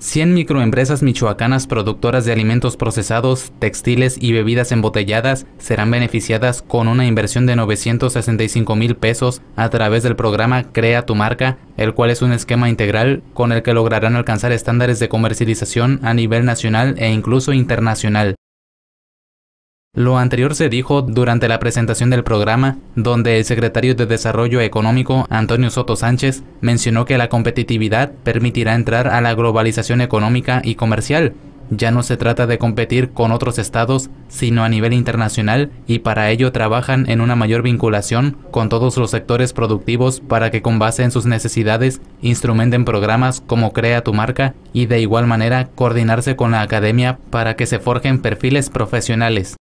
100 microempresas michoacanas productoras de alimentos procesados, textiles y bebidas embotelladas serán beneficiadas con una inversión de 965 mil pesos a través del programa Crea tu marca, el cual es un esquema integral con el que lograrán alcanzar estándares de comercialización a nivel nacional e incluso internacional. Lo anterior se dijo durante la presentación del programa, donde el secretario de Desarrollo Económico, Antonio Soto Sánchez, mencionó que la competitividad permitirá entrar a la globalización económica y comercial. Ya no se trata de competir con otros estados, sino a nivel internacional y para ello trabajan en una mayor vinculación con todos los sectores productivos para que con base en sus necesidades instrumenten programas como Crea tu marca y de igual manera coordinarse con la academia para que se forjen perfiles profesionales.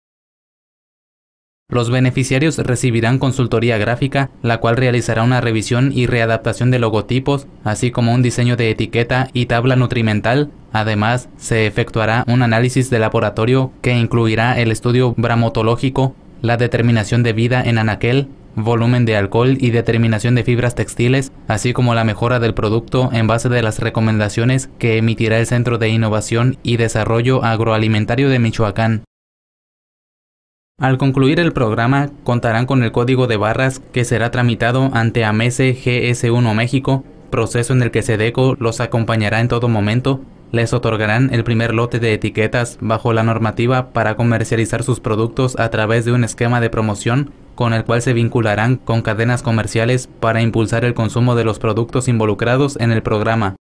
Los beneficiarios recibirán consultoría gráfica, la cual realizará una revisión y readaptación de logotipos, así como un diseño de etiqueta y tabla nutrimental. Además, se efectuará un análisis de laboratorio que incluirá el estudio bramotológico, la determinación de vida en anaquel, volumen de alcohol y determinación de fibras textiles, así como la mejora del producto en base de las recomendaciones que emitirá el Centro de Innovación y Desarrollo Agroalimentario de Michoacán. Al concluir el programa, contarán con el código de barras que será tramitado ante AMESE GS1 México, proceso en el que SEDECO los acompañará en todo momento, les otorgarán el primer lote de etiquetas bajo la normativa para comercializar sus productos a través de un esquema de promoción con el cual se vincularán con cadenas comerciales para impulsar el consumo de los productos involucrados en el programa.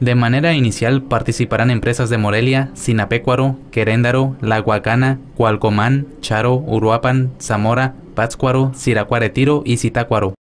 De manera inicial participarán empresas de Morelia, Sinapecuaro, Queréndaro, La Huacana, Cualcomán, Charo, Uruapan, Zamora, Pátzcuaro, Siracuaretiro y Zitácuaro.